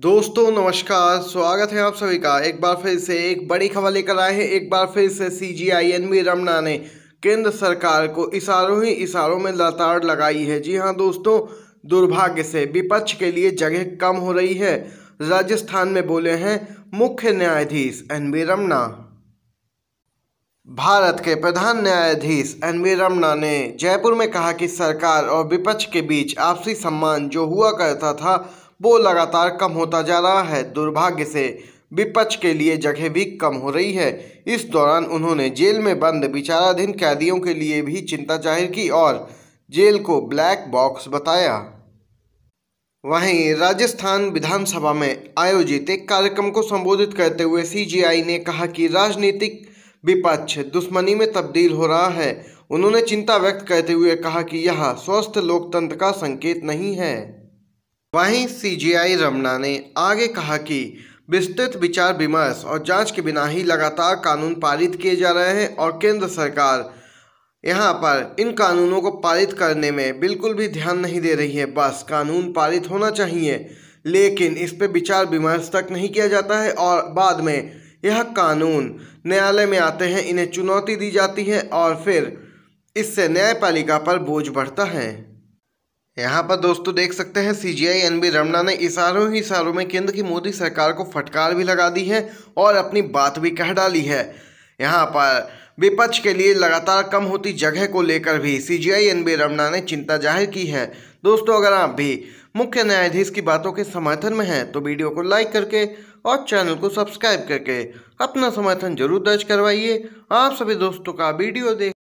दोस्तों नमस्कार स्वागत है आप सभी का एक बार फिर से एक बड़ी खबर लेकर आए हैं एक बार फिर से C J I N V Ramana ने केंद्र सरकार को इशारों ही इशारों में लताड़ लगाई है जी हाँ दोस्तों दुर्भाग्य से विपक्ष के लिए जगह कम हो रही है राजस्थान में बोले हैं मुख्य न्यायाधीश एन वी रमना भारत के प्रधान न्यायाधीश एन वी रमना ने जयपुर में कहा कि सरकार और विपक्ष के बीच आपसी सम्मान जो हुआ करता था वो लगातार कम होता जा रहा है दुर्भाग्य से विपक्ष के लिए जगह भी कम हो रही है इस दौरान उन्होंने जेल में बंद विचाराधीन कैदियों के लिए भी चिंता जाहिर की और जेल को ब्लैक बॉक्स बताया वहीं राजस्थान विधानसभा में आयोजित एक कार्यक्रम को संबोधित करते हुए सीजीआई ने कहा कि राजनीतिक विपक्ष दुश्मनी में तब्दील हो रहा है उन्होंने चिंता व्यक्त करते हुए कहा कि यह स्वस्थ लोकतंत्र का संकेत नहीं है वहीं सीजीआई रमना ने आगे कहा कि विस्तृत विचार विमर्श और जांच के बिना ही लगातार कानून पारित किए जा रहे हैं और केंद्र सरकार यहाँ पर इन कानूनों को पारित करने में बिल्कुल भी ध्यान नहीं दे रही है बस कानून पारित होना चाहिए लेकिन इस पर विचार विमर्श तक नहीं किया जाता है और बाद में यह कानून न्यायालय में आते हैं इन्हें चुनौती दी जाती है और फिर इससे न्यायपालिका पर बोझ बढ़ता है यहाँ पर दोस्तों देख सकते हैं C J I N B Ramana ने इशारों ही इशारों में केंद्र की मोदी सरकार को फटकार भी लगा दी है और अपनी बात भी कह डाली है यहाँ पर विपक्ष के लिए लगातार कम होती जगह को लेकर भी सीजीआई एनबी रमना ने चिंता जाहिर की है दोस्तों अगर आप भी मुख्य न्यायाधीश की बातों के समर्थन में हैं तो वीडियो को लाइक करके और चैनल को सब्सक्राइब करके अपना समर्थन जरूर दर्ज करवाइए आप सभी दोस्तों का वीडियो देख